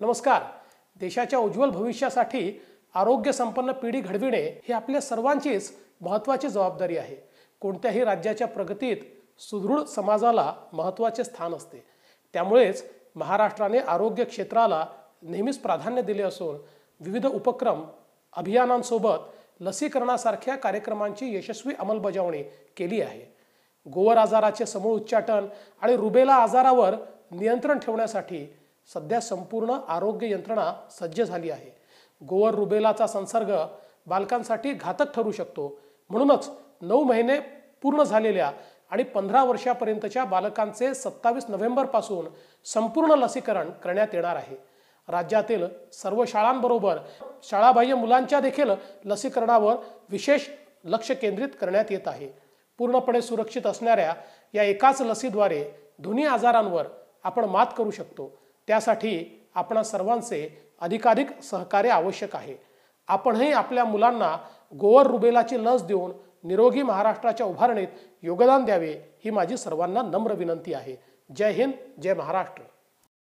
नमस्कार देशाच्या उज्ज्वल भविष्यासाठी आरोग्य संपन्न पिढी घडविणे ही आपल्या सर्वांचीच महत्त्वाची जबाबदारी आहे कोणत्याही राज्याच्या प्रगतीत सुदृढ समाजाला महत्त्वाचे स्थान असते त्यामुळेच महाराष्ट्राने आरोग्य क्षेत्राला नेहमीच प्राधान्य दिले असून विविध उपक्रम अभियानांसोबत लसीकरणासारख्या कार्यक्रमांची यशस्वी अंमलबजावणी केली आहे गोवर आजाराचे समूळ उच्चाटन आणि रुबेला आजारावर नियंत्रण ठेवण्यासाठी सध्या संपूर्ण आरोग्य यंत्रणा सज्ज झाली आहे गोवर रुबेलाचा संसर्ग बालकांसाठी घातक ठरू शकतो म्हणूनच नऊ महिने पूर्ण झालेल्या आणि पंधरा वर्षापर्यंतच्या बालकांचे सत्तावीस नोव्हेंबरपासून संपूर्ण लसीकरण करण्यात येणार आहे राज्यातील सर्व शाळांबरोबर शाळाबाह्य मुलांच्या देखील लसीकरणावर विशेष लक्ष केंद्रित करण्यात येत आहे पूर्णपणे सुरक्षित असणाऱ्या या एकाच लसीद्वारे दोन्ही आजारांवर आपण मात करू शकतो त्यासाठी आपण सर्वांचे अधिकाधिक सहकार्य आवश्यक आहे आपणही आपल्या मुलांना गोवर रुबेलाची लस देऊन निरोगी महाराष्ट्राच्या उभारणीत योगदान द्यावे ही माझी सर्वांना नम्र विनंती आहे जय हिंद जय महाराष्ट्र